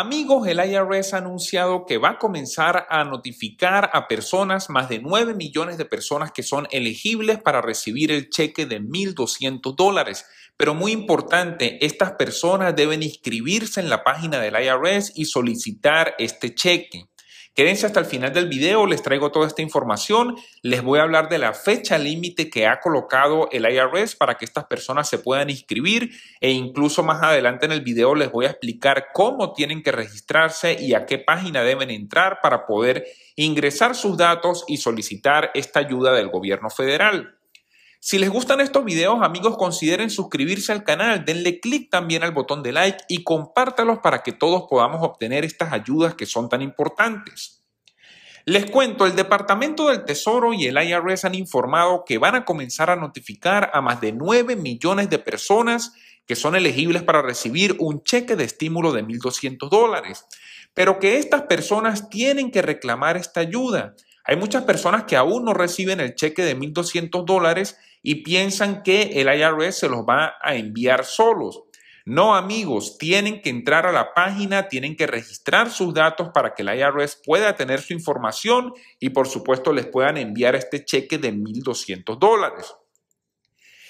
Amigos, el IRS ha anunciado que va a comenzar a notificar a personas, más de 9 millones de personas que son elegibles para recibir el cheque de 1.200 dólares. Pero muy importante, estas personas deben inscribirse en la página del IRS y solicitar este cheque. Quédense hasta el final del video, les traigo toda esta información, les voy a hablar de la fecha límite que ha colocado el IRS para que estas personas se puedan inscribir e incluso más adelante en el video les voy a explicar cómo tienen que registrarse y a qué página deben entrar para poder ingresar sus datos y solicitar esta ayuda del gobierno federal. Si les gustan estos videos, amigos, consideren suscribirse al canal, denle clic también al botón de like y compártalos para que todos podamos obtener estas ayudas que son tan importantes. Les cuento, el Departamento del Tesoro y el IRS han informado que van a comenzar a notificar a más de 9 millones de personas que son elegibles para recibir un cheque de estímulo de 1.200 dólares, pero que estas personas tienen que reclamar esta ayuda hay muchas personas que aún no reciben el cheque de 1.200 dólares y piensan que el IRS se los va a enviar solos. No, amigos, tienen que entrar a la página, tienen que registrar sus datos para que el IRS pueda tener su información y por supuesto les puedan enviar este cheque de 1.200 dólares.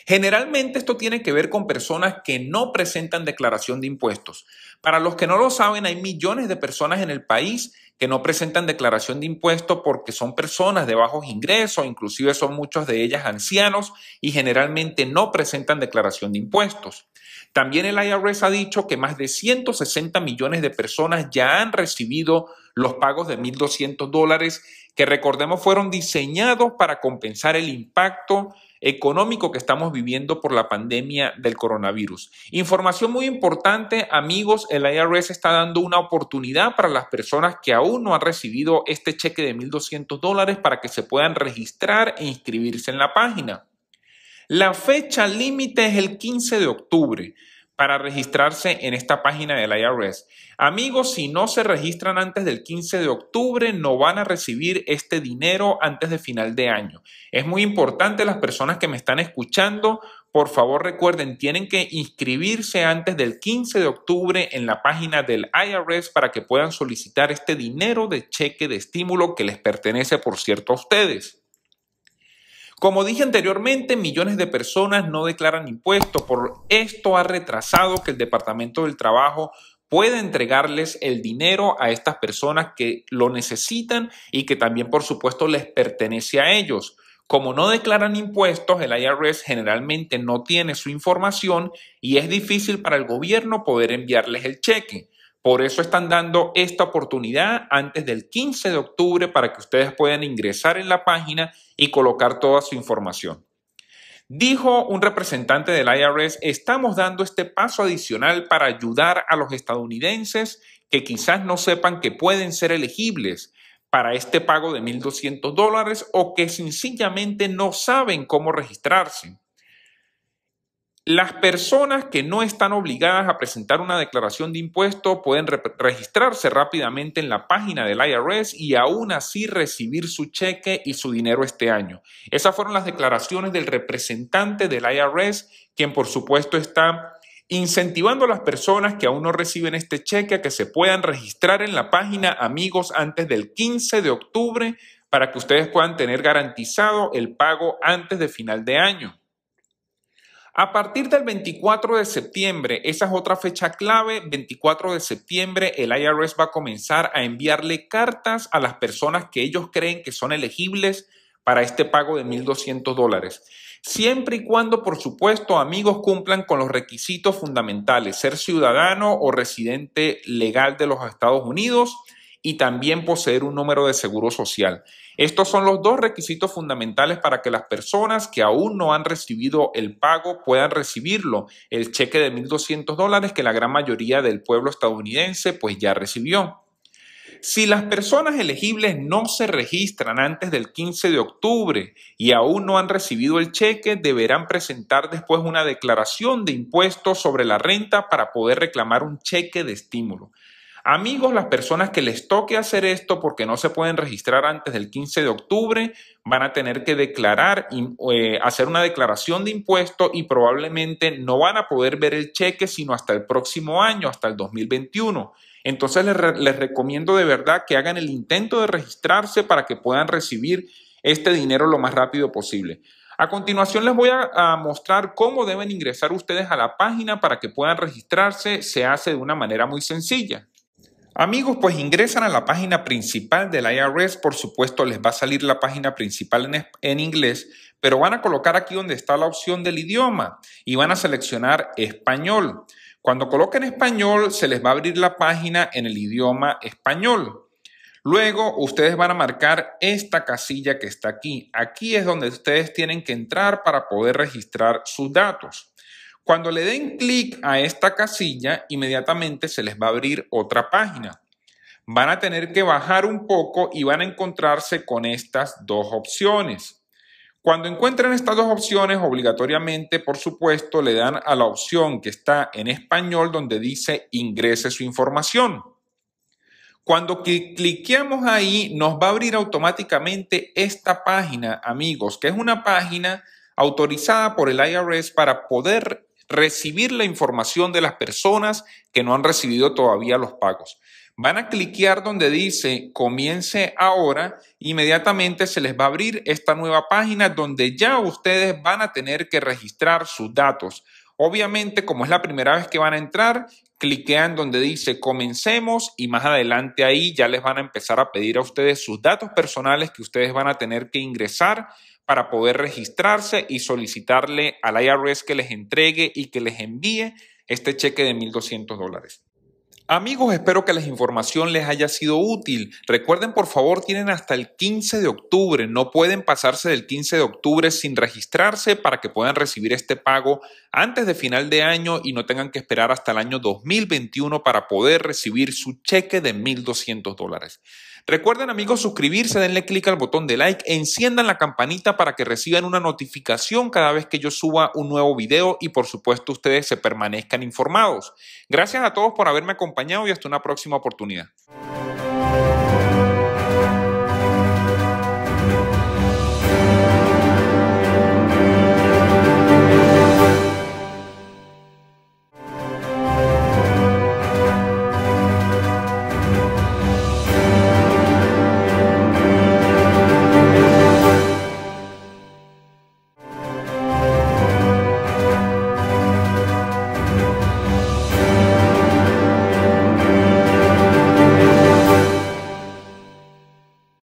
Generalmente esto tiene que ver con personas que no presentan declaración de impuestos. Para los que no lo saben, hay millones de personas en el país que no presentan declaración de impuestos porque son personas de bajos ingresos, inclusive son muchos de ellas ancianos y generalmente no presentan declaración de impuestos. También el IRS ha dicho que más de 160 millones de personas ya han recibido los pagos de 1.200 dólares que recordemos fueron diseñados para compensar el impacto económico que estamos viviendo por la pandemia del coronavirus. Información muy importante, amigos, el IRS está dando una oportunidad para las personas que aún no han recibido este cheque de 1.200 dólares para que se puedan registrar e inscribirse en la página. La fecha límite es el 15 de octubre para registrarse en esta página del IRS. Amigos, si no se registran antes del 15 de octubre, no van a recibir este dinero antes de final de año. Es muy importante las personas que me están escuchando, por favor recuerden, tienen que inscribirse antes del 15 de octubre en la página del IRS para que puedan solicitar este dinero de cheque de estímulo que les pertenece, por cierto, a ustedes. Como dije anteriormente, millones de personas no declaran impuestos. Por esto ha retrasado que el Departamento del Trabajo pueda entregarles el dinero a estas personas que lo necesitan y que también, por supuesto, les pertenece a ellos. Como no declaran impuestos, el IRS generalmente no tiene su información y es difícil para el gobierno poder enviarles el cheque. Por eso están dando esta oportunidad antes del 15 de octubre para que ustedes puedan ingresar en la página y colocar toda su información. Dijo un representante del IRS, estamos dando este paso adicional para ayudar a los estadounidenses que quizás no sepan que pueden ser elegibles para este pago de 1.200 dólares o que sencillamente no saben cómo registrarse. Las personas que no están obligadas a presentar una declaración de impuesto pueden registrarse rápidamente en la página del IRS y aún así recibir su cheque y su dinero este año. Esas fueron las declaraciones del representante del IRS, quien por supuesto está incentivando a las personas que aún no reciben este cheque a que se puedan registrar en la página amigos antes del 15 de octubre para que ustedes puedan tener garantizado el pago antes de final de año. A partir del 24 de septiembre, esa es otra fecha clave, 24 de septiembre el IRS va a comenzar a enviarle cartas a las personas que ellos creen que son elegibles para este pago de 1.200 dólares. Siempre y cuando, por supuesto, amigos cumplan con los requisitos fundamentales, ser ciudadano o residente legal de los Estados Unidos, y también poseer un número de seguro social. Estos son los dos requisitos fundamentales para que las personas que aún no han recibido el pago puedan recibirlo, el cheque de 1.200 dólares que la gran mayoría del pueblo estadounidense pues ya recibió. Si las personas elegibles no se registran antes del 15 de octubre y aún no han recibido el cheque, deberán presentar después una declaración de impuestos sobre la renta para poder reclamar un cheque de estímulo. Amigos, las personas que les toque hacer esto porque no se pueden registrar antes del 15 de octubre, van a tener que declarar, y eh, hacer una declaración de impuesto y probablemente no van a poder ver el cheque sino hasta el próximo año, hasta el 2021. Entonces les, recomiendo de verdad que hagan el intento de registrarse para que puedan recibir este dinero lo más rápido posible. A continuación les voy a, mostrar cómo deben ingresar ustedes a la página para que puedan registrarse. Se hace de una manera muy sencilla. Amigos, pues ingresan a la página principal del IRS, por supuesto les va a salir la página principal en, en, inglés, pero van a colocar aquí donde está la opción del idioma y van a seleccionar español. Cuando coloquen español, se les va a abrir la página en el idioma español. Luego, ustedes van a marcar esta casilla que está aquí. Aquí es donde ustedes tienen que entrar para poder registrar sus datos. Cuando le den clic a esta casilla, inmediatamente se les va a abrir otra página. Van a tener que bajar un poco y van a encontrarse con estas dos opciones. Cuando encuentren estas dos opciones, obligatoriamente, por supuesto, le dan a la opción que está en español donde dice ingrese su información. Cuando cliqueamos ahí, nos va a abrir automáticamente esta página, amigos, que es una página autorizada por el IRS para poder recibir la información de las personas que no han recibido todavía los pagos. Van a cliquear donde dice comience ahora, inmediatamente se les va a abrir esta nueva página donde ya ustedes van a tener que registrar sus datos. Obviamente, como es la primera vez que van a entrar, cliquean donde dice comencemos y más adelante ahí ya les van a empezar a pedir a ustedes sus datos personales que ustedes van a tener que ingresar para poder registrarse y solicitarle al IRS que les entregue y que les envíe este cheque de 1.200 dólares. Amigos, espero que la información les haya sido útil. Recuerden, por favor, tienen hasta el 15 de octubre. No pueden pasarse del 15 de octubre sin registrarse para que puedan recibir este pago antes de final de año y no tengan que esperar hasta el año 2021 para poder recibir su cheque de 1.200 dólares. Recuerden amigos suscribirse, denle clic al botón de like, enciendan la campanita para que reciban una notificación cada vez que yo suba un nuevo video y por supuesto ustedes se permanezcan informados. Gracias a todos por haberme acompañado y hasta una próxima oportunidad.